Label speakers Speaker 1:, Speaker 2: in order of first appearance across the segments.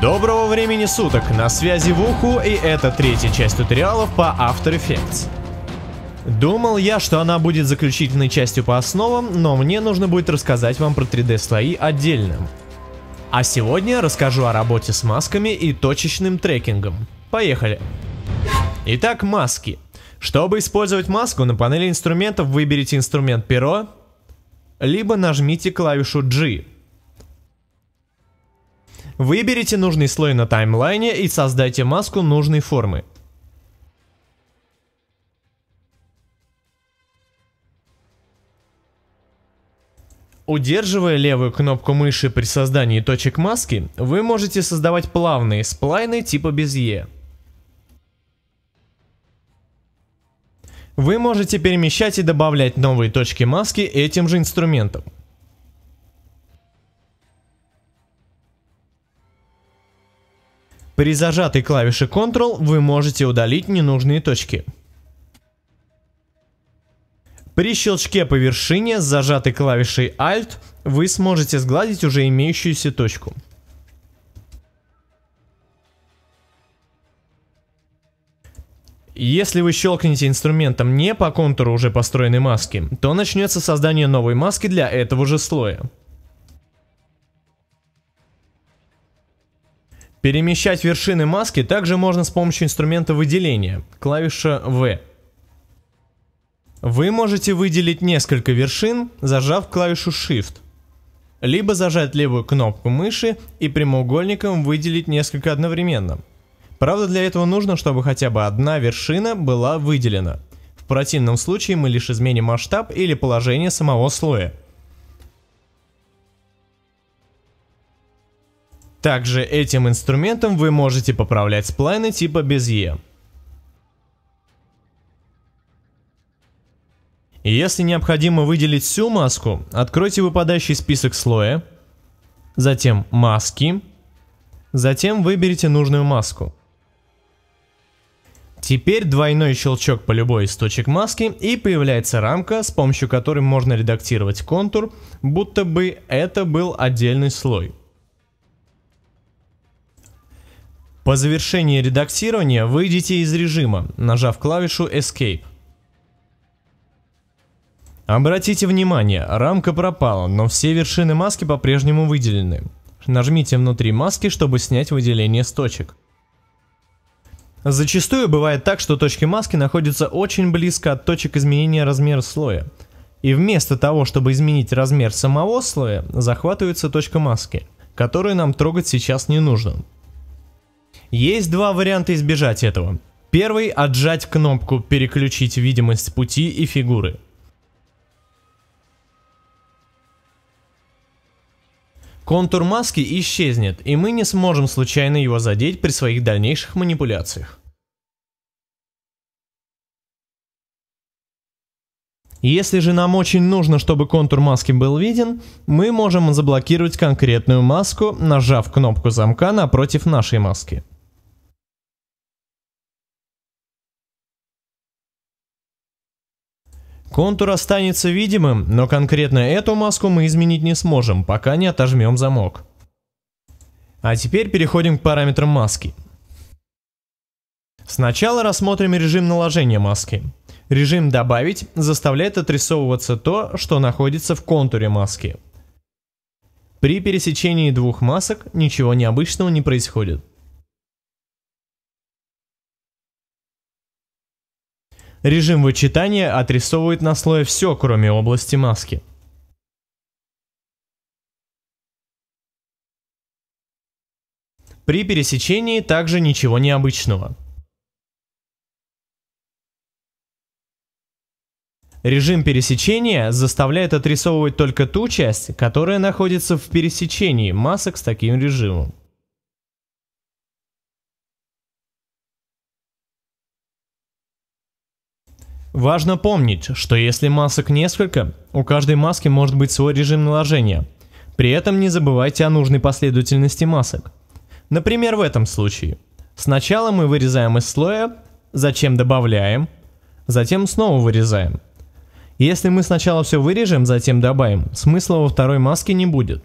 Speaker 1: Доброго времени суток, на связи Вуху, и это третья часть туториалов по After Effects. Думал я, что она будет заключительной частью по основам, но мне нужно будет рассказать вам про 3D слои отдельно. А сегодня расскажу о работе с масками и точечным трекингом. Поехали! Итак, маски. Чтобы использовать маску, на панели инструментов выберите инструмент перо, либо нажмите клавишу G Выберите нужный слой на таймлайне и создайте маску нужной формы. Удерживая левую кнопку мыши при создании точек маски, вы можете создавать плавные сплайны типа безе. Вы можете перемещать и добавлять новые точки маски этим же инструментом. При зажатой клавише Ctrl вы можете удалить ненужные точки. При щелчке по вершине с зажатой клавишей Alt вы сможете сгладить уже имеющуюся точку. Если вы щелкнете инструментом не по контуру уже построенной маски, то начнется создание новой маски для этого же слоя. Перемещать вершины маски также можно с помощью инструмента выделения, клавиша V. Вы можете выделить несколько вершин, зажав клавишу Shift. Либо зажать левую кнопку мыши и прямоугольником выделить несколько одновременно. Правда, для этого нужно, чтобы хотя бы одна вершина была выделена. В противном случае мы лишь изменим масштаб или положение самого слоя. Также этим инструментом вы можете поправлять сплайны типа Безье. Если необходимо выделить всю маску, откройте выпадающий список слоя, затем маски, затем выберите нужную маску. Теперь двойной щелчок по любой из точек маски и появляется рамка, с помощью которой можно редактировать контур, будто бы это был отдельный слой. По завершении редактирования выйдите из режима, нажав клавишу Escape. Обратите внимание, рамка пропала, но все вершины маски по-прежнему выделены. Нажмите внутри маски, чтобы снять выделение с точек. Зачастую бывает так, что точки маски находятся очень близко от точек изменения размера слоя. И вместо того, чтобы изменить размер самого слоя, захватывается точка маски, которую нам трогать сейчас не нужно. Есть два варианта избежать этого. Первый – отжать кнопку «Переключить видимость пути и фигуры». Контур маски исчезнет, и мы не сможем случайно его задеть при своих дальнейших манипуляциях. Если же нам очень нужно, чтобы контур маски был виден, мы можем заблокировать конкретную маску, нажав кнопку замка напротив нашей маски. Контур останется видимым, но конкретно эту маску мы изменить не сможем, пока не отожмем замок. А теперь переходим к параметрам маски. Сначала рассмотрим режим наложения маски. Режим «Добавить» заставляет отрисовываться то, что находится в контуре маски. При пересечении двух масок ничего необычного не происходит. Режим вычитания отрисовывает на слое все, кроме области маски. При пересечении также ничего необычного. Режим пересечения заставляет отрисовывать только ту часть, которая находится в пересечении масок с таким режимом. Важно помнить, что если масок несколько, у каждой маски может быть свой режим наложения. При этом не забывайте о нужной последовательности масок. Например, в этом случае. Сначала мы вырезаем из слоя, затем добавляем, затем снова вырезаем. Если мы сначала все вырежем, затем добавим, смысла во второй маске не будет.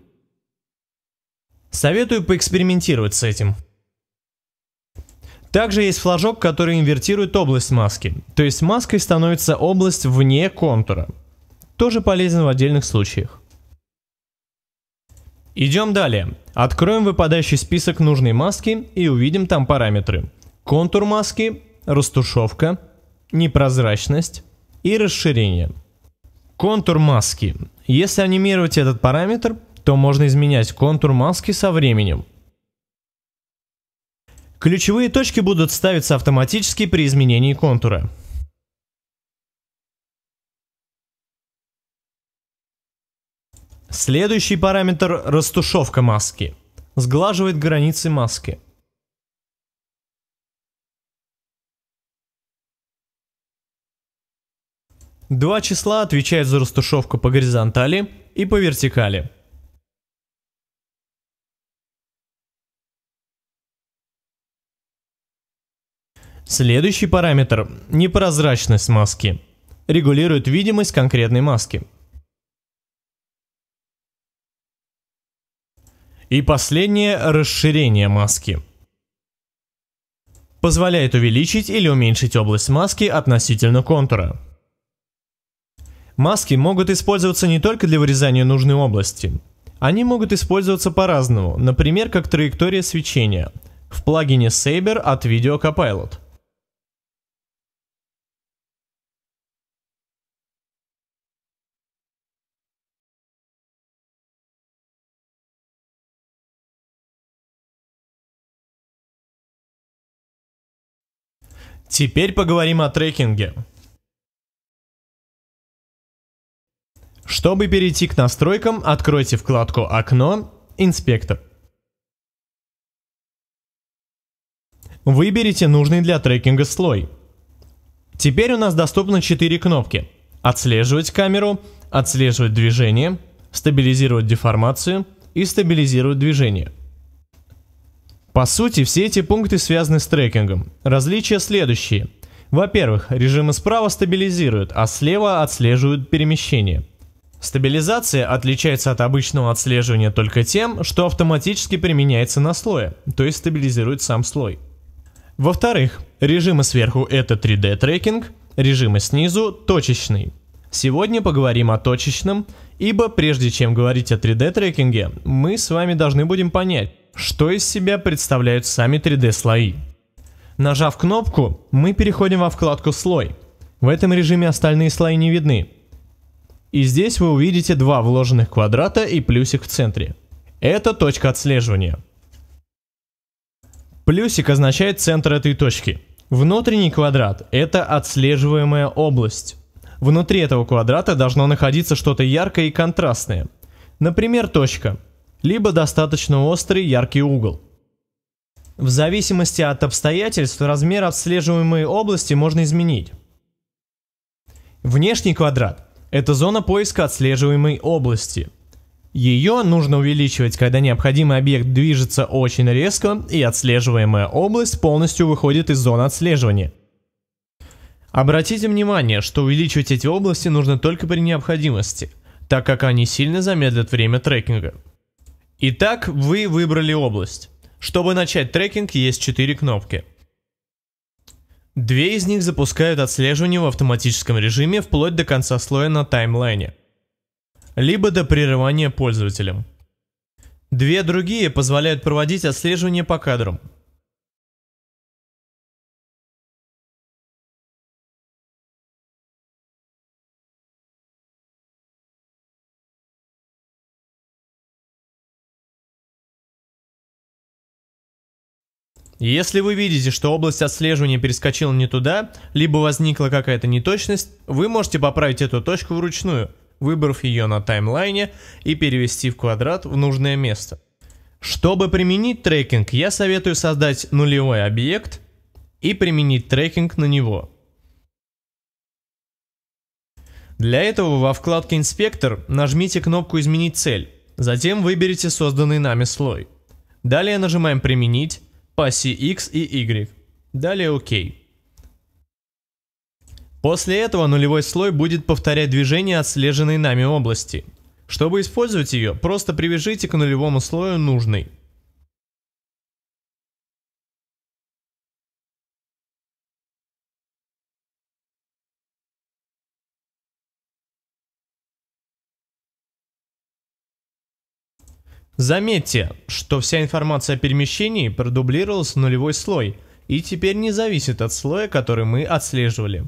Speaker 1: Советую поэкспериментировать с этим. Также есть флажок, который инвертирует область маски, то есть маской становится область вне контура. Тоже полезен в отдельных случаях. Идем далее. Откроем выпадающий список нужной маски и увидим там параметры. Контур маски, растушевка, непрозрачность и расширение. Контур маски. Если анимировать этот параметр, то можно изменять контур маски со временем. Ключевые точки будут ставиться автоматически при изменении контура. Следующий параметр – растушевка маски. Сглаживает границы маски. Два числа отвечают за растушевку по горизонтали и по вертикали. Следующий параметр – непрозрачность маски. Регулирует видимость конкретной маски. И последнее – расширение маски. Позволяет увеличить или уменьшить область маски относительно контура. Маски могут использоваться не только для вырезания нужной области. Они могут использоваться по-разному, например, как траектория свечения. В плагине Saber от Video Copilot. Теперь поговорим о трекинге. Чтобы перейти к настройкам, откройте вкладку «Окно», «Инспектор». Выберите нужный для трекинга слой. Теперь у нас доступно 4 кнопки. Отслеживать камеру, отслеживать движение, стабилизировать деформацию и стабилизировать движение – по сути, все эти пункты связаны с трекингом. Различия следующие. Во-первых, режимы справа стабилизируют, а слева отслеживают перемещение. Стабилизация отличается от обычного отслеживания только тем, что автоматически применяется на слое, то есть стабилизирует сам слой. Во-вторых, режимы сверху это 3D трекинг, режимы снизу точечный. Сегодня поговорим о точечном, ибо прежде чем говорить о 3D трекинге, мы с вами должны будем понять, что из себя представляют сами 3D-слои. Нажав кнопку, мы переходим во вкладку «Слой». В этом режиме остальные слои не видны. И здесь вы увидите два вложенных квадрата и плюсик в центре. Это точка отслеживания. Плюсик означает центр этой точки. Внутренний квадрат – это отслеживаемая область. Внутри этого квадрата должно находиться что-то яркое и контрастное. Например, точка – либо достаточно острый яркий угол. В зависимости от обстоятельств размер отслеживаемой области можно изменить. Внешний квадрат – это зона поиска отслеживаемой области. Ее нужно увеличивать, когда необходимый объект движется очень резко и отслеживаемая область полностью выходит из зоны отслеживания. Обратите внимание, что увеличивать эти области нужно только при необходимости, так как они сильно замедлят время трекинга. Итак, вы выбрали область. Чтобы начать трекинг, есть четыре кнопки. Две из них запускают отслеживание в автоматическом режиме вплоть до конца слоя на таймлайне, либо до прерывания пользователем. Две другие позволяют проводить отслеживание по кадрам – Если вы видите, что область отслеживания перескочила не туда, либо возникла какая-то неточность, вы можете поправить эту точку вручную, выбрав ее на таймлайне и перевести в квадрат в нужное место. Чтобы применить трекинг, я советую создать нулевой объект и применить трекинг на него. Для этого во вкладке «Инспектор» нажмите кнопку «Изменить цель», затем выберите созданный нами слой. Далее нажимаем «Применить», по оси X и Y. Далее ОК. После этого нулевой слой будет повторять движение отслеженной нами области. Чтобы использовать ее, просто привяжите к нулевому слою нужный. Заметьте, что вся информация о перемещении продублировалась в нулевой слой и теперь не зависит от слоя, который мы отслеживали.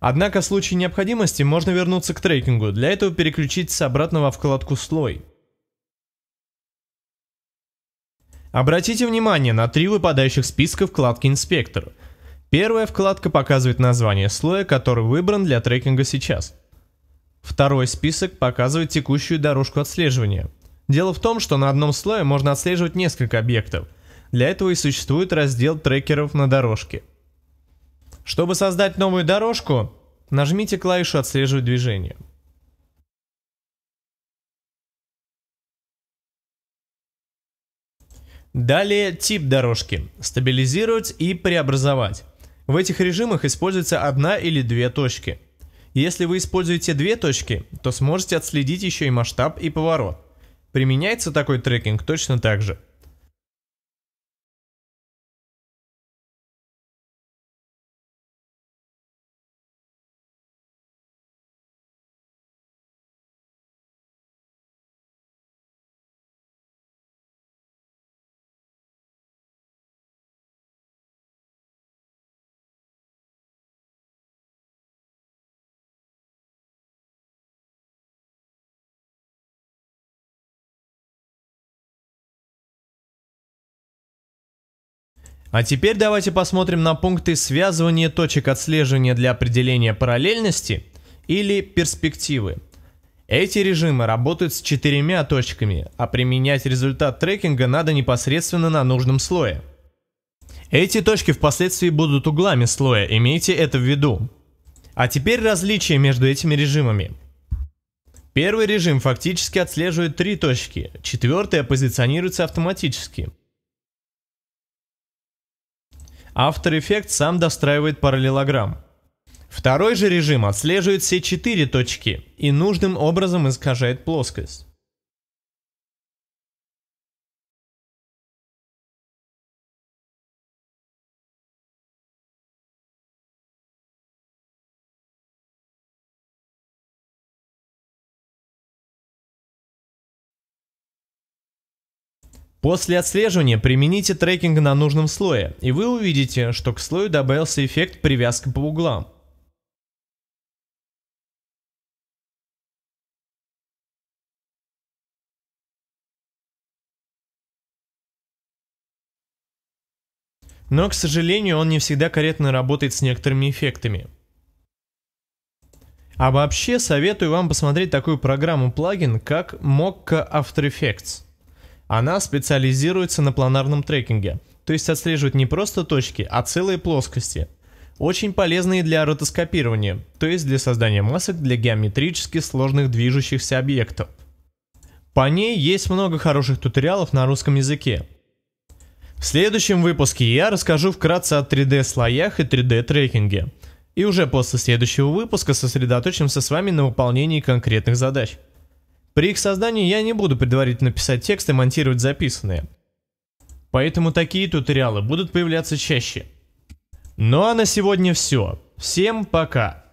Speaker 1: Однако в случае необходимости можно вернуться к трекингу, для этого переключитесь обратно во вкладку «Слой». Обратите внимание на три выпадающих списка вкладки «Инспектор». Первая вкладка показывает название слоя, который выбран для трекинга сейчас. Второй список показывает текущую дорожку отслеживания – Дело в том, что на одном слое можно отслеживать несколько объектов. Для этого и существует раздел трекеров на дорожке. Чтобы создать новую дорожку, нажмите клавишу «Отслеживать движение». Далее тип дорожки – стабилизировать и преобразовать. В этих режимах используется одна или две точки. Если вы используете две точки, то сможете отследить еще и масштаб и поворот. Применяется такой трекинг точно так же. А теперь давайте посмотрим на пункты связывания точек отслеживания для определения параллельности или перспективы. Эти режимы работают с четырьмя точками, а применять результат трекинга надо непосредственно на нужном слое. Эти точки впоследствии будут углами слоя, имейте это в виду. А теперь различия между этими режимами. Первый режим фактически отслеживает три точки, четвертая позиционируется автоматически – After Effects сам достраивает параллелограмм. Второй же режим отслеживает все четыре точки и нужным образом искажает плоскость. После отслеживания примените трекинг на нужном слое, и вы увидите, что к слою добавился эффект привязки по углам. Но, к сожалению, он не всегда корректно работает с некоторыми эффектами. А вообще советую вам посмотреть такую программу-плагин, как Mokka After Effects. Она специализируется на планарном трекинге, то есть отслеживает не просто точки, а целые плоскости. Очень полезные для ротоскопирования, то есть для создания масок для геометрически сложных движущихся объектов. По ней есть много хороших туториалов на русском языке. В следующем выпуске я расскажу вкратце о 3D-слоях и 3D-трекинге. И уже после следующего выпуска сосредоточимся с вами на выполнении конкретных задач. При их создании я не буду предварительно писать текст и монтировать записанные. Поэтому такие туториалы будут появляться чаще. Ну а на сегодня все. Всем пока!